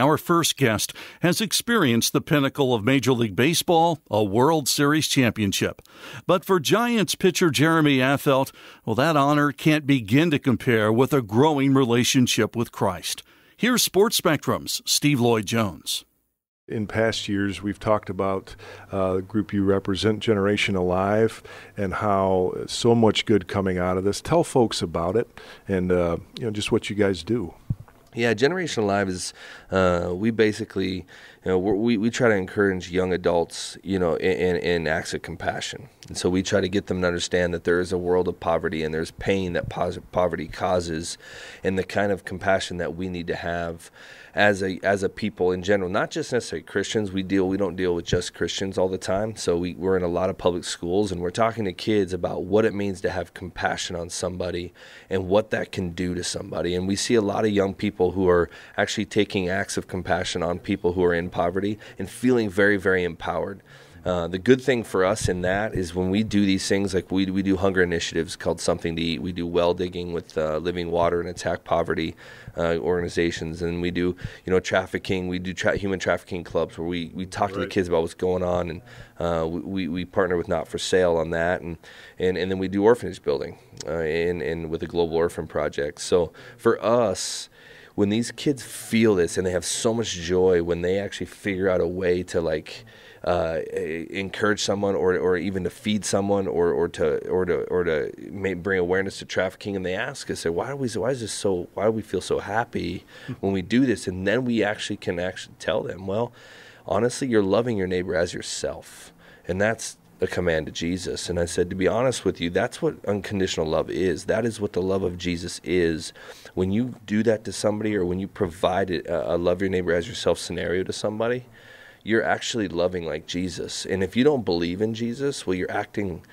Our first guest has experienced the pinnacle of Major League Baseball, a World Series championship. But for Giants pitcher Jeremy Affelt, well, that honor can't begin to compare with a growing relationship with Christ. Here's Sports Spectrum's Steve Lloyd Jones. In past years, we've talked about uh, the group you represent, Generation Alive, and how so much good coming out of this. Tell folks about it and uh, you know just what you guys do. Yeah, Generation Live is uh, we basically you know we we try to encourage young adults you know in, in acts of compassion, and so we try to get them to understand that there is a world of poverty and there's pain that poverty causes, and the kind of compassion that we need to have as a as a people in general, not just necessarily Christians. We deal we don't deal with just Christians all the time, so we we're in a lot of public schools and we're talking to kids about what it means to have compassion on somebody and what that can do to somebody, and we see a lot of young people people who are actually taking acts of compassion on people who are in poverty and feeling very, very empowered. Uh, the good thing for us in that is when we do these things, like we, we do hunger initiatives called Something to Eat. We do well digging with uh, Living Water and Attack Poverty uh, organizations, and we do you know trafficking. We do tra- human trafficking clubs where we, we talk right. to the kids about what's going on, and uh, we, we partner with Not for Sale on that, and and, and then we do orphanage building, and uh, and with the Global Orphan Project. So for us when these kids feel this and they have so much joy when they actually figure out a way to like uh, encourage someone or, or even to feed someone or, or to or to or to bring awareness to trafficking and they ask us say why are we why is this so why do we feel so happy hmm. when we do this and then we actually can actually tell them well honestly you're loving your neighbor as yourself and that's a command to Jesus. And I said, to be honest with you, that's what unconditional love is. That is what the love of Jesus is. When you do that to somebody or when you provide a, uh, a love your neighbor as yourself scenario to somebody, you're actually loving like Jesus. And if you don't believe in Jesus, well, you're acting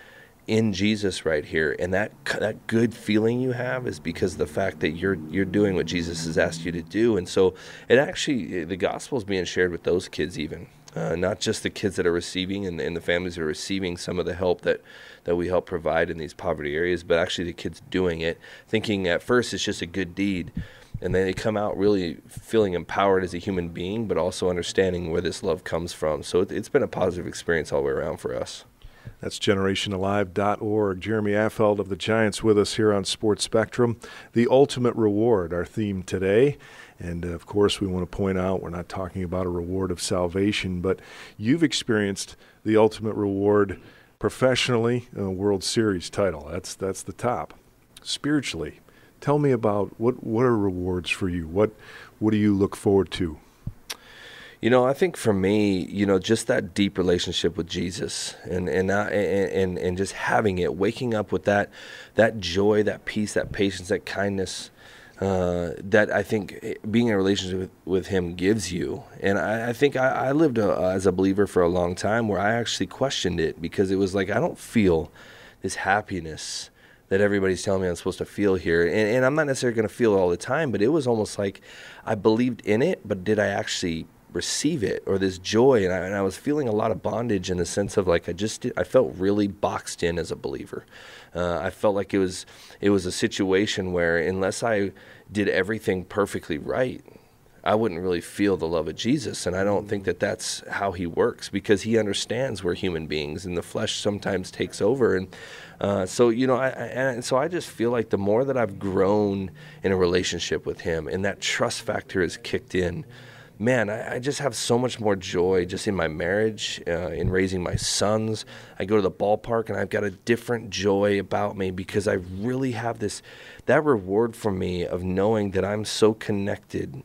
in Jesus right here, and that that good feeling you have is because the fact that you're you're doing what Jesus has asked you to do, and so it actually the gospel is being shared with those kids even uh, not just the kids that are receiving and, and, the families that are receiving some of the help that, that we help provide in these poverty areas, but actually the kids doing it, thinking at first it's just a good deed. And then they come out really feeling empowered as a human being, but also understanding where this love comes from. So it, it's been a positive experience all the way around for us. That's generationalive.org. Jeremy Affeld of the Giants with us here on Sports Spectrum. The ultimate reward, our theme today. And uh, of course, we want to point out we're not talking about a reward of salvation, but you've experienced the ultimate reward professionally, a World Series title. That's that's the top. Spiritually, tell me about what what are rewards for you? What what do you look forward to you know, I think for me, you know, just that deep relationship with Jesus and and I, and and just having it, waking up with that that joy, that peace, that patience, that kindness uh, that I think being in a relationship with, with him gives you. And I, I think I, I lived a, uh, as a believer for a long time where I actually questioned it because it was like I don't feel this happiness that everybody's telling me I'm supposed to feel here. And, and I'm not necessarily going to feel it all the time, but it was almost like I believed in it, but did I actually receive it or this joy. And I, and I was feeling a lot of bondage in the sense of like I just I felt really boxed in as a believer. Uh, I felt like it was it was a situation where unless I did everything perfectly right, I wouldn't really feel the love of Jesus. And I don't think that that's how he works because he understands we're human beings and the flesh sometimes takes over. And uh, so, you know, I, I, and so I just feel like the more that I've grown in a relationship with him and that trust factor is kicked in, man, I, I, just have so much more joy just in my marriage, uh, in raising my sons. I go to the ballpark and I've got a different joy about me because I really have this, that reward for me of knowing that I'm so connected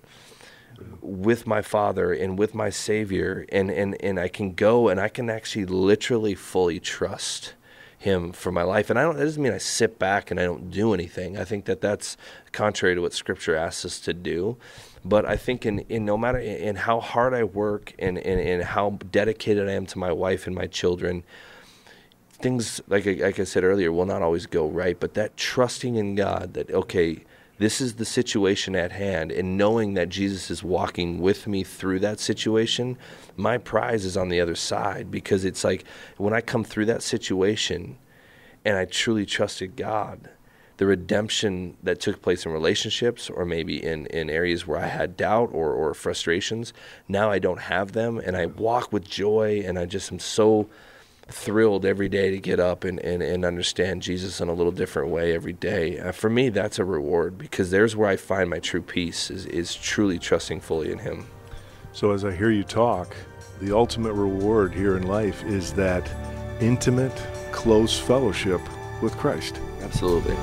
with my father and with my savior and, and, and I can go and I can actually literally fully trust him for my life. And I don't, that doesn't mean I sit back and I don't do anything. I think that that's contrary to what scripture asks us to do. But I think in, in no matter in, how hard I work and, and, and how dedicated I am to my wife and my children, things like, like I said earlier will not always go right. But that trusting in God that, okay, this is the situation at hand. And knowing that Jesus is walking with me through that situation, my prize is on the other side because it's like when I come through that situation and I truly trusted God, the redemption that took place in relationships or maybe in, in areas where I had doubt or, or frustrations, now I don't have them. And I walk with joy and I just am so thrilled every day to get up and, and, and understand Jesus in a little different way every day. Uh, for me, that's a reward because there's where I find my true peace is, is truly trusting fully in Him. So, as I hear you talk, the ultimate reward here in life is that intimate, close fellowship with Christ. Absolutely.